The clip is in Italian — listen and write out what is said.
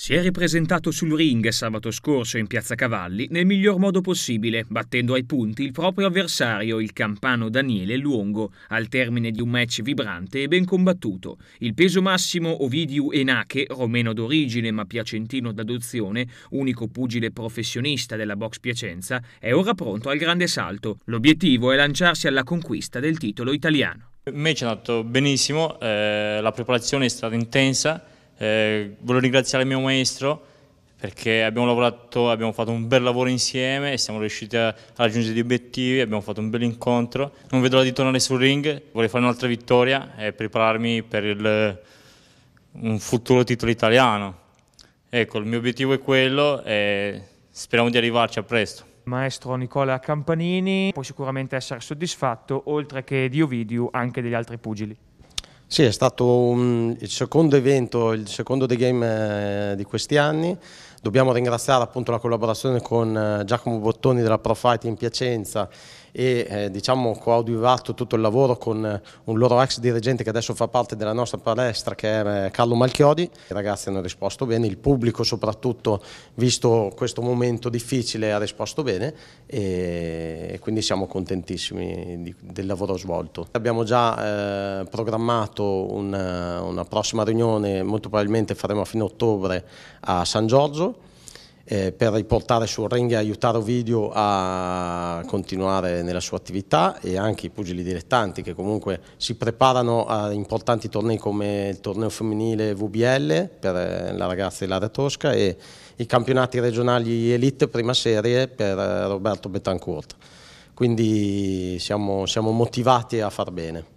Si è ripresentato sul ring sabato scorso in Piazza Cavalli nel miglior modo possibile, battendo ai punti il proprio avversario, il campano Daniele Luongo, al termine di un match vibrante e ben combattuto. Il peso massimo Ovidiu Enache, romeno d'origine ma piacentino d'adozione, unico pugile professionista della box Piacenza, è ora pronto al grande salto. L'obiettivo è lanciarsi alla conquista del titolo italiano. Il match è andato benissimo, eh, la preparazione è stata intensa, eh, voglio ringraziare il mio maestro perché abbiamo lavorato, abbiamo fatto un bel lavoro insieme e siamo riusciti a raggiungere gli obiettivi, abbiamo fatto un bel incontro. Non vedo l'ora di tornare sul ring, vorrei fare un'altra vittoria e prepararmi per il, un futuro titolo italiano. Ecco, il mio obiettivo è quello e speriamo di arrivarci a presto. Maestro Nicola Campanini può sicuramente essere soddisfatto, oltre che di Ovidio, anche degli altri pugili. Sì, è stato um, il secondo evento, il secondo The Game eh, di questi anni. Dobbiamo ringraziare appunto la collaborazione con eh, Giacomo Bottoni della Profite in Piacenza e eh, diciamo coadiuvato tutto il lavoro con eh, un loro ex dirigente che adesso fa parte della nostra palestra che è Carlo Malchiodi. I ragazzi hanno risposto bene, il pubblico soprattutto visto questo momento difficile ha risposto bene e, quindi siamo contentissimi di, del lavoro svolto. Abbiamo già eh, programmato fatto una, una prossima riunione, molto probabilmente faremo a fine ottobre a San Giorgio, eh, per riportare sul ring e aiutare Ovidio a continuare nella sua attività e anche i pugili dilettanti che comunque si preparano a importanti tornei come il torneo femminile VBL per eh, la ragazza di Lara Tosca e i campionati regionali Elite prima serie per eh, Roberto Betancourt. Quindi siamo, siamo motivati a far bene.